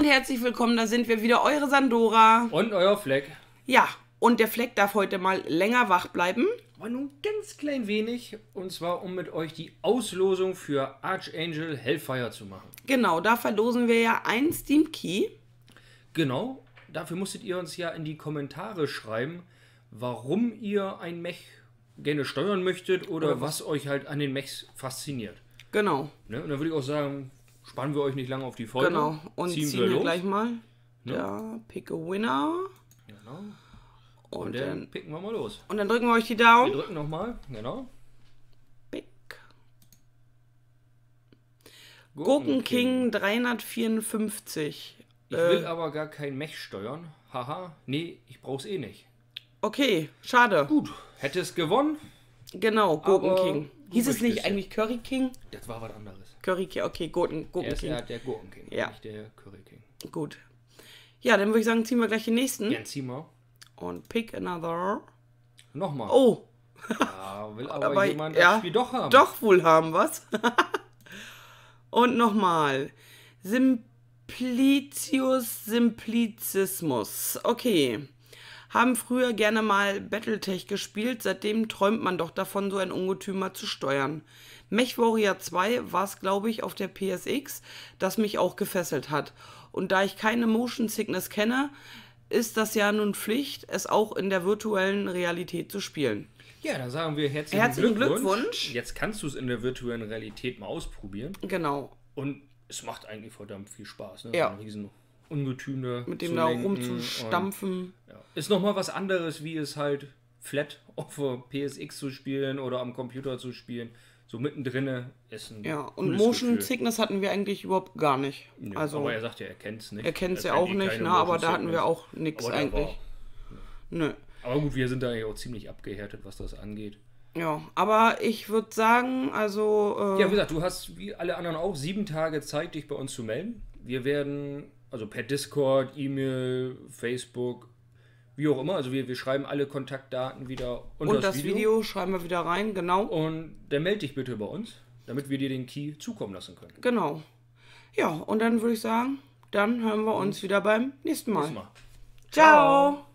und herzlich willkommen, da sind wir wieder, eure Sandora. Und euer Fleck. Ja, und der Fleck darf heute mal länger wach bleiben. Aber nur ein ganz klein wenig, und zwar um mit euch die Auslosung für Archangel Hellfire zu machen. Genau, da verlosen wir ja ein Steam Key. Genau, dafür musstet ihr uns ja in die Kommentare schreiben, warum ihr ein Mech gerne steuern möchtet oder, oder was? was euch halt an den Mechs fasziniert. Genau. Ne? Und dann würde ich auch sagen, spannen wir euch nicht lange auf die Folge. Genau, und ziehen, ziehen wir, wir gleich mal. Ja, ne? ja pick a winner. Genau. Und, und dann, dann, picken wir mal los. Und dann drücken wir euch die Daumen. Wir drücken nochmal, genau. Pick. Gurken, King 354. Ich äh, will aber gar kein Mech steuern. Haha, nee, ich brauch's eh nicht. Okay, schade. Gut, hätte es gewonnen. Genau, Gurken King. Hieß es nicht eigentlich Curry King? Das war was anderes. Curry King, okay, Gurken, Gurken er ist King. Ja, der Gurken King, ja. nicht der Curry King. Gut. Ja, dann würde ich sagen, ziehen wir gleich den nächsten. Ja, ziehen wir. Und pick another. Nochmal. Oh. Ah, ja, will aber, aber jemand ja, das Spiel doch haben. Doch wohl haben, was? Und nochmal. Simplicius Simplicismus. Okay haben früher gerne mal Battletech gespielt, seitdem träumt man doch davon, so ein Ungetümer zu steuern. MechWarrior 2 war es, glaube ich, auf der PSX, das mich auch gefesselt hat. Und da ich keine Motion Sickness kenne, ist das ja nun Pflicht, es auch in der virtuellen Realität zu spielen. Ja, dann sagen wir herzlichen, herzlichen Glückwunsch. Glückwunsch. Jetzt kannst du es in der virtuellen Realität mal ausprobieren. Genau. Und es macht eigentlich verdammt viel Spaß, ne? Ja. So ein Riesenungetüme. Mit dem da rumzustampfen. Ist nochmal was anderes, wie es halt flat auf PSX zu spielen oder am Computer zu spielen. So mittendrin ist ein. Ja, und Motion Gefühl. Sickness hatten wir eigentlich überhaupt gar nicht. Ja, also, aber er sagt ja, er kennt es nicht. Er kennt es ja auch nicht, ne, aber da hatten wir auch nichts eigentlich. War, Nö. Aber gut, wir sind da ja auch ziemlich abgehärtet, was das angeht. Ja, aber ich würde sagen, also. Äh ja, wie gesagt, du hast wie alle anderen auch sieben Tage Zeit, dich bei uns zu melden. Wir werden also per Discord, E-Mail, Facebook, wie auch immer. Also wir, wir schreiben alle Kontaktdaten wieder unter Und das, das Video. Video schreiben wir wieder rein, genau. Und dann melde dich bitte bei uns, damit wir dir den Key zukommen lassen können. Genau. Ja, und dann würde ich sagen, dann hören wir uns hm. wieder beim nächsten Mal. Nächsten Mal. Ciao. Ciao.